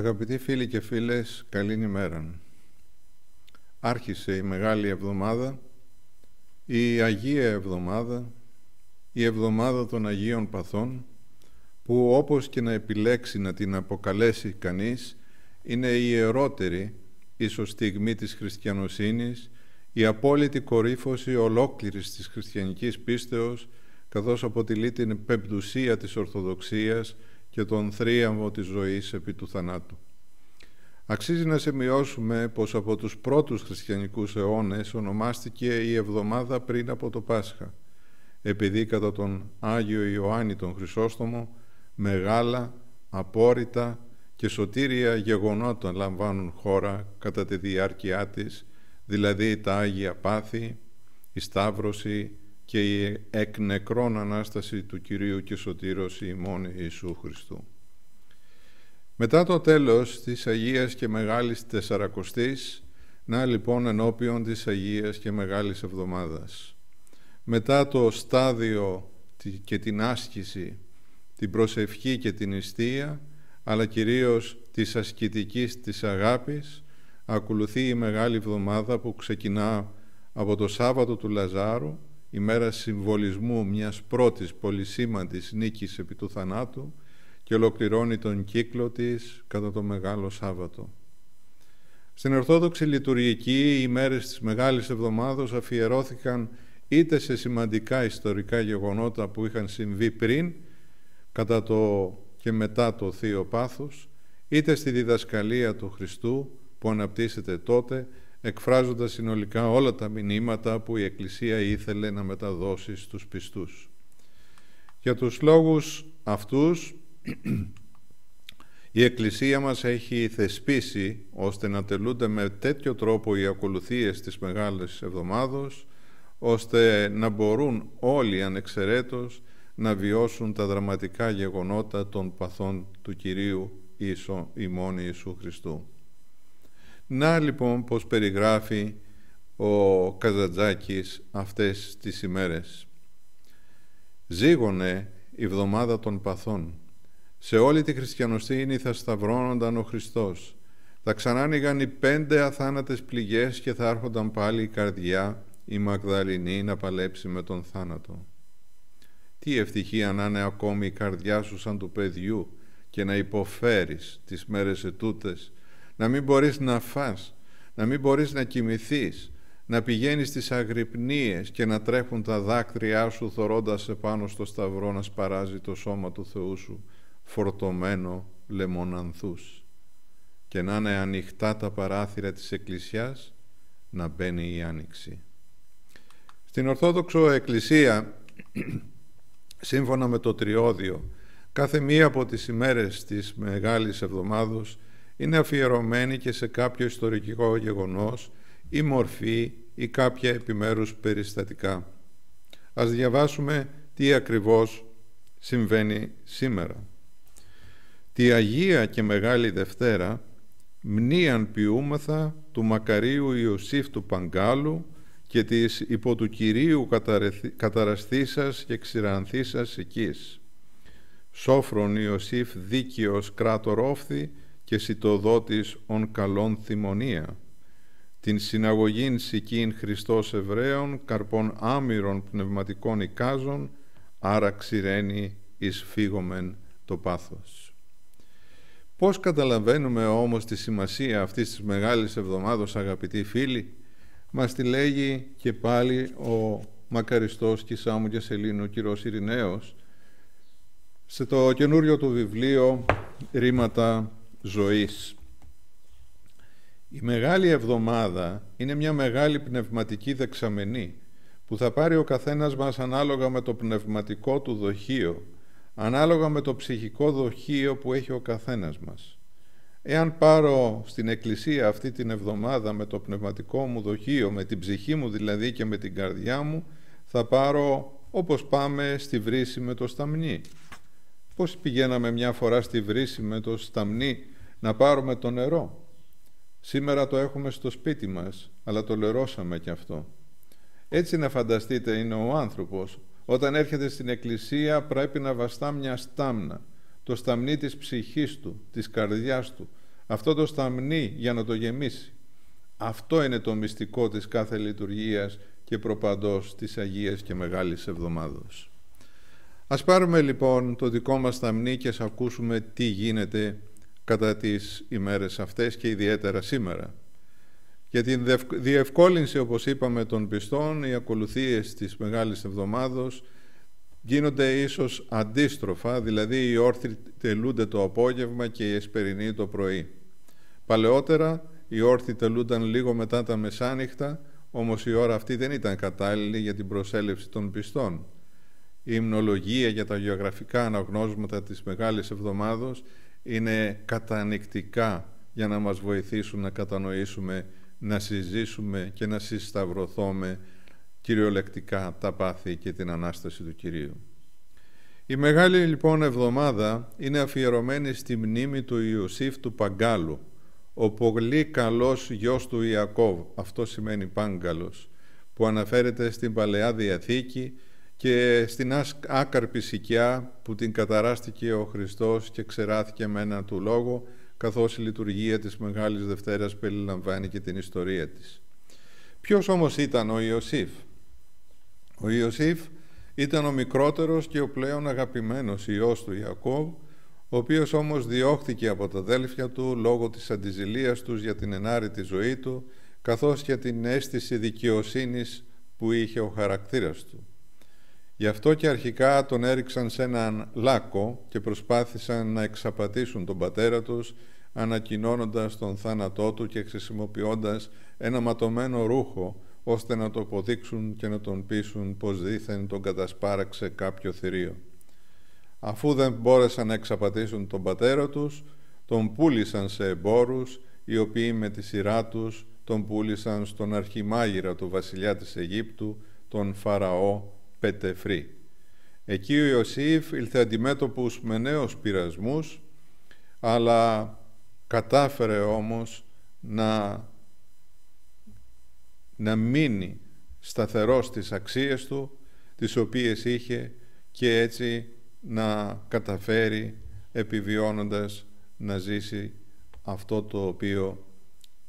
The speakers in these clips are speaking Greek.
Αγαπητοί φίλοι και φίλες, καλή ημέρα. Άρχισε η Μεγάλη Εβδομάδα, η Αγία Εβδομάδα, η Εβδομάδα των Αγίων Παθών, που όπως και να επιλέξει να την αποκαλέσει κανείς, είναι η ιερότερη, ίσως στιγμή της χριστιανοσύνης, η απόλυτη κορύφωση ολόκληρης της χριστιανικής πίστεως, καθώς αποτελεί την πεμπτουσία της Ορθοδοξίας, και τον θρίαμβο της ζωής επί του θανάτου. Αξίζει να σημειώσουμε πως από τους πρώτους χριστιανικούς αιώνες ονομάστηκε η εβδομάδα πριν από το Πάσχα, επειδή κατά τον Άγιο Ιωάννη τον Χρυσόστομο μεγάλα, απόρριτα και σωτήρια γεγονότα λαμβάνουν χώρα κατά τη διάρκειά της, δηλαδή τα Άγια Πάθη, η Σταύρωση, και η εκ νεκρών Ανάσταση του Κυρίου και Σωτήρος ημών Ιησού Χριστού. Μετά το τέλος της Αγίας και Μεγάλης Τεσσαρακοστής, να λοιπόν ενώπιον της Αγίας και Μεγάλης Εβδομάδας. Μετά το στάδιο και την άσκηση, την προσευχή και την ιστία, αλλά κυρίως της ασκητικής της αγάπης, ακολουθεί η Μεγάλη Εβδομάδα που ξεκινά από το Σάββατο του Λαζάρου ημέρα συμβολισμού μιας πρώτης πολυσήμαντης νίκης επί του θανάτου και ολοκληρώνει τον κύκλο της κατά το Μεγάλο Σάββατο. Στην Ορθόδοξη Λειτουργική οι μέρες της Μεγάλης Εβδομάδος αφιερώθηκαν είτε σε σημαντικά ιστορικά γεγονότα που είχαν συμβεί πριν, κατά το και μετά το Θείο Πάθος, είτε στη διδασκαλία του Χριστού που αναπτύσσεται τότε εκφράζοντας συνολικά όλα τα μηνύματα που η Εκκλησία ήθελε να μεταδώσει στους πιστούς. Για τους λόγους αυτούς η Εκκλησία μας έχει θεσπίσει ώστε να τελούνται με τέτοιο τρόπο οι ακολουθίες της Μεγάλης Εβδομάδος ώστε να μπορούν όλοι ανεξαιρέτως να βιώσουν τα δραματικά γεγονότα των παθών του Κυρίου Ιησού, ημών Ιησού Χριστού. Να λοιπόν πως περιγράφει ο Καζαντζάκης αυτές τις ημέρες. Ζήγωνε η βδομάδα των παθών. Σε όλη τη χριστιανοστήνη θα σταυρώνονταν ο Χριστός. Θα ξανάνοιγαν οι πέντε αθάνατες πληγές και θα έρχονταν πάλι η καρδιά η Μαγδαληνή να παλέψει με τον θάνατο. Τι ευτυχία να είναι ακόμη η καρδιά σου σαν του παιδιού και να υποφέρεις τις μέρες ετούτες να μην μπορείς να φας, να μην μπορείς να κοιμηθείς, να πηγαίνεις στις αγρυπνίες και να τρέχουν τα δάκρυά σου θωρώντας επάνω στο σταυρό να σπαράζει το σώμα του Θεού σου φορτωμένο λεμονανθούς και να είναι ανοιχτά τα παράθυρα της Εκκλησιάς να μπαίνει η Άνοιξη. Στην Ορθόδοξο Εκκλησία, σύμφωνα με το Τριώδιο, κάθε μία από τις ημέρες της Μεγάλης Εβδομάδος είναι αφιερωμένη και σε κάποιο ιστορικό γεγονός ή μορφή ή κάποια επιμέρους περιστατικά. Ας διαβάσουμε τι ακριβώς συμβαίνει σήμερα. Τη Αγία και Μεγάλη Δευτέρα μνήαν ποιούμεθα του Μακαρίου Ιωσήφ του Παγκάλου και της υπό του Κυρίου καταραστήσας και ξηρανθήσας εκείς. Σόφρον Ιωσήφ δίκαιος κράτορ και σιτοδότης ον καλών θυμονία. Την συναγωγήν σικήν Χριστός Εβραίων, καρπών άμυρων πνευματικών οικάζων, άρα ξηραίνει εις φύγομεν το πάθος. Πώς καταλαβαίνουμε όμως τη σημασία αυτής της Μεγάλης Εβδομάδος αγαπητοί φίλοι, μας τη λέγει και πάλι ο μακαριστός Κισάμου και Σελήνου κ. σε το καινούριο του βιβλίο «Ρήματα ζωής. Η Μεγάλη Εβδομάδα είναι μια μεγάλη πνευματική δεξαμενή που θα πάρει ο καθένας μας ανάλογα με το πνευματικό του δοχείο, ανάλογα με το ψυχικό δοχείο που έχει ο καθένας μας. Εάν πάρω στην εκκλησία αυτή την εβδομάδα με το πνευματικό μου δοχείο, με την ψυχή μου δηλαδή και με την καρδιά μου, θα πάρω όπως πάμε στη βρύση με το σταμνί. Πώς πηγαίναμε μια φορά στη βρύση με το σταμνί να πάρουμε το νερό. Σήμερα το έχουμε στο σπίτι μας, αλλά το λερώσαμε κι αυτό. Έτσι να φανταστείτε είναι ο άνθρωπος. Όταν έρχεται στην εκκλησία πρέπει να βαστά μια στάμνα. Το σταμνί της ψυχής του, της καρδιάς του. Αυτό το σταμνί για να το γεμίσει. Αυτό είναι το μυστικό της κάθε λειτουργίας και προπαντός της Αγίας και Μεγάλης Εβδομάδος. Ας πάρουμε λοιπόν το δικό μας ταμνί και ας ακούσουμε τι γίνεται κατά τις ημέρες αυτές και ιδιαίτερα σήμερα. Για την διευκόλυνση, όπως είπαμε, των πιστών, οι ακολουθίες της Μεγάλης Εβδομάδος γίνονται ίσως αντίστροφα, δηλαδή οι όρθιοι τελούνται το απόγευμα και οι εσπερινοί το πρωί. Παλαιότερα οι όρθιοι τελούνταν λίγο μετά τα μεσάνυχτα, όμως η ώρα αυτή δεν ήταν κατάλληλη για την προσέλευση των πιστών η υμνολογία για τα γεωγραφικά αναγνώσματα της Μεγάλης Εβδομάδος είναι κατανοητικά για να μας βοηθήσουν να κατανοήσουμε, να συζήσουμε και να συσταυρωθούμε κυριολεκτικά τα πάθη και την Ανάσταση του Κυρίου. Η Μεγάλη λοιπόν Εβδομάδα είναι αφιερωμένη στη μνήμη του Ιωσήφ του Παγκάλου, ο πολύ καλός γιος του Ιακώβ, αυτό σημαίνει Πάγκαλος, που αναφέρεται στην Παλαιά Διαθήκη και στην άκαρπη σικιά που την καταράστηκε ο Χριστός και ξεράθηκε με έναν του λόγο, καθώς η λειτουργία της Μεγάλης Δευτέρας περιλαμβάνει και την ιστορία της. Ποιος όμως ήταν ο Ιωσήφ? Ο Ιωσήφ ήταν ο μικρότερος και ο πλέον αγαπημένος Υιός του Ιακώβ, ο οποίος όμως διώχθηκε από τα αδέλφια του λόγω της αντιζηλίας τους για την ενάρετη ζωή του, καθώς και την αίσθηση δικαιοσύνης που είχε ο χαρακτήρας του. Γι' αυτό και αρχικά τον έριξαν σε έναν λάκο και προσπάθησαν να εξαπατήσουν τον πατέρα τους ανακοινώνοντας τον θάνατό του και χρησιμοποιώντας ένα ματωμένο ρούχο ώστε να το αποδείξουν και να τον πείσουν πως δήθεν τον κατασπάραξε κάποιο θηρίο. Αφού δεν μπόρεσαν να εξαπατήσουν τον πατέρα τους, τον πούλησαν σε εμπόρους, οι οποίοι με τη σειρά τους τον πούλησαν στον αρχιμάγειρα του βασιλιά της Αιγύπτου, τον Φαραώ πετεφρή. Εκεί ο Ιωσήφ ήλθε αντιμέτωπους με νέους πειρασμούς, αλλά κατάφερε όμως να, να μείνει σταθερός στις αξίες του, τις οποίες είχε και έτσι να καταφέρει επιβιώνοντας να ζήσει αυτό το οποίο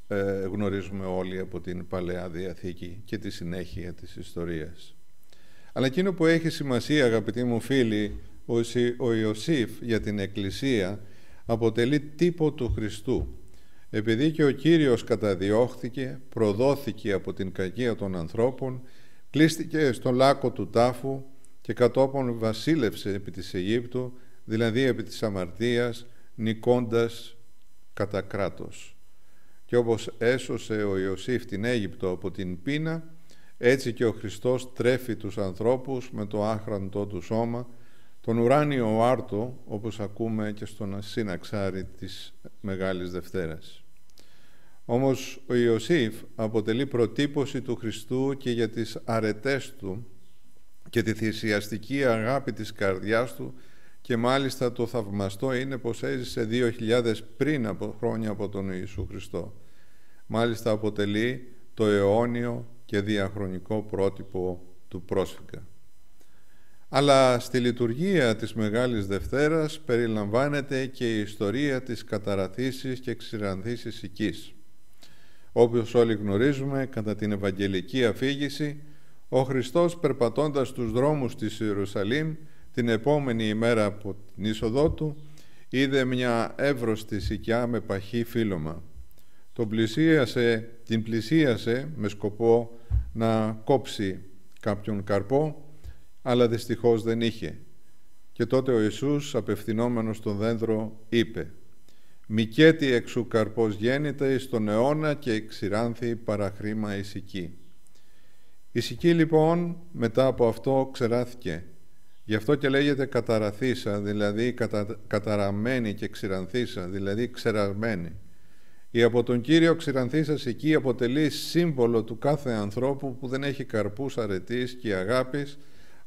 ε, γνωρίζουμε όλοι από την Παλαιά Διαθήκη και τη συνέχεια της ιστορίας. Αλλά εκείνο που έχει σημασία, αγαπητοί μου φίλοι, ότι ο Ιωσήφ για την Εκκλησία αποτελεί τύπο του Χριστού. Επειδή και ο Κύριος καταδιώχθηκε, προδόθηκε από την κακία των ανθρώπων, κλείστηκε στον λάκο του τάφου και κατόπιν βασίλευσε επί της Αιγύπτου, δηλαδή επί της αμαρτίας, νικώντας κατά κράτος. Και όπως έσωσε ο Ιωσήφ την Αίγυπτο από την πείνα, έτσι και ο Χριστός τρέφει τους ανθρώπους με το άχραντό του σώμα, τον ουράνιο άρτο, όπως ακούμε και στον ασύναξάρι της Μεγάλης Δευτέρας. Όμως ο Ιωσήφ αποτελεί προτύπωση του Χριστού και για τις αρετές του και τη θυσιαστική αγάπη της καρδιάς του και μάλιστα το θαυμαστό είναι πως έζησε 2.000 πριν από χρόνια από τον Ιησού Χριστό. Μάλιστα αποτελεί το αιώνιο και διαχρονικό πρότυπο του πρόσφυγα. Αλλά στη λειτουργία της Μεγάλης Δευτέρας περιλαμβάνεται και η ιστορία της καταραθήσης και ξηρανθήσης οικής. Όπως όλοι γνωρίζουμε, κατά την Ευαγγελική αφήγηση, ο Χριστός περπατώντας τους δρόμους της Ιερουσαλήμ την επόμενη ημέρα από την είσοδό του, είδε μια εύρωστη σικιά με παχύ φύλωμα τον την πλησίασε με σκοπό να κόψει κάποιον καρπό, αλλά δυστυχώς δεν είχε. Και τότε ο Ιησούς, απευθυνόμενος στον δέντρο, είπε «Μικέτη εξου καρπός γέννηται τον αιώνα και ξηράνθη παραχρήμα ησική». Η σική λοιπόν μετά από αυτό ξεράθηκε. Γι' αυτό και λέγεται καταραθήσα, δηλαδή κατα... καταραμένη και ξηρανθήσα, δηλαδή ξεραγμένη. Η από τον Κύριο σας εκεί αποτελεί σύμβολο του κάθε ανθρώπου που δεν έχει καρπούς αρετής και αγάπης,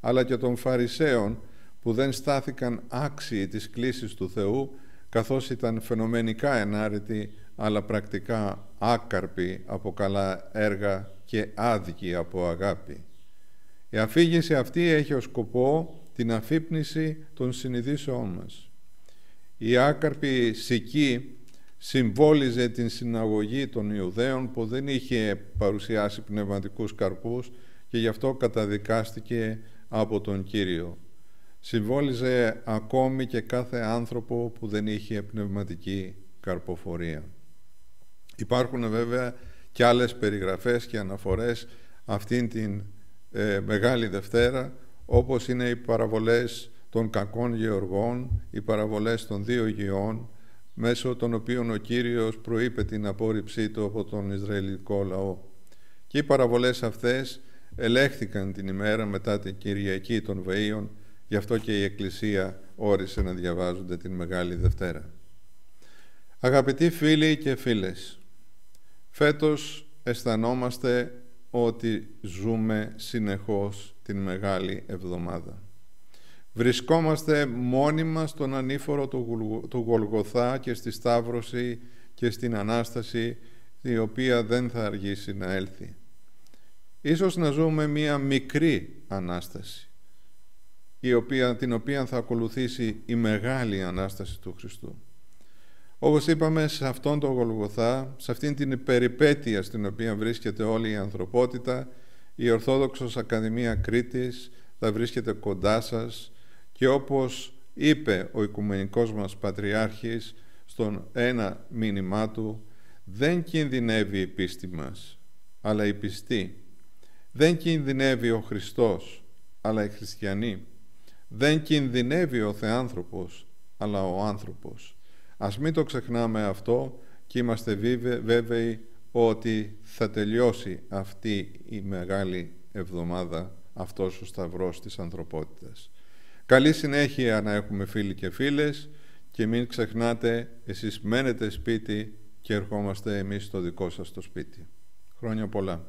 αλλά και των Φαρισαίων που δεν στάθηκαν άξιοι της κλίσης του Θεού, καθώς ήταν φαινομενικά ενάρετοι, αλλά πρακτικά άκαρποι από καλά έργα και άδικοι από αγάπη. Η αφήγηση αυτή έχει ως σκοπό την αφύπνιση των συνειδήσεών μας. Η άκαρπη Σική συμβόλιζε την συναγωγή των Ιουδαίων που δεν είχε παρουσιάσει πνευματικούς καρπούς και γι' αυτό καταδικάστηκε από τον Κύριο. Συμβόλιζε ακόμη και κάθε άνθρωπο που δεν είχε πνευματική καρποφορία. Υπάρχουν βέβαια και άλλες περιγραφές και αναφορές αυτήν την ε, Μεγάλη Δευτέρα, όπως είναι οι παραβολές των κακών γεωργών, οι παραβολές των δύο γεών, μέσω των οποίων ο Κύριος προείπε την απόρριψή του από τον Ισραηλικό λαό. Και οι παραβολές αυτές ελέγχθηκαν την ημέρα μετά την Κυριακή των Βαΐων, γι' αυτό και η Εκκλησία όρισε να διαβάζονται την Μεγάλη Δευτέρα. Αγαπητοί φίλοι και φίλες, φέτος αισθανόμαστε ότι ζούμε συνεχώς την Μεγάλη Εβδομάδα. Βρισκόμαστε μόνιμα στον ανήφορο του Γολγοθά και στη Σταύρωση και στην Ανάσταση η οποία δεν θα αργήσει να έλθει. Ίσως να ζούμε μία μικρή Ανάσταση η οποία, την οποία θα ακολουθήσει η μεγάλη Ανάσταση του Χριστού. Όπως είπαμε σε αυτόν τον Γολγοθά, σε αυτήν την περιπέτεια στην οποία βρίσκεται όλη η ανθρωπότητα, η Ορθόδοξος Ακαδημία Κρήτης θα βρίσκεται κοντά σας και όπως είπε ο Οικουμενικός μας Πατριάρχης στον ένα μήνυμά του δεν κινδυνεύει η πίστη μας αλλά η πιστή δεν κινδυνεύει ο Χριστός αλλά οι χριστιανοί δεν κινδυνεύει ο Θεάνθρωπος αλλά ο άνθρωπος ας μην το ξεχνάμε αυτό και είμαστε βέβαιοι ότι θα τελειώσει αυτή η μεγάλη εβδομάδα αυτός ο σταυρός της ανθρωπότητας. Καλή συνέχεια να έχουμε φίλοι και φίλες και μην ξεχνάτε εσείς μένετε σπίτι και ερχόμαστε εμείς στο δικό σας το σπίτι. Χρόνια πολλά.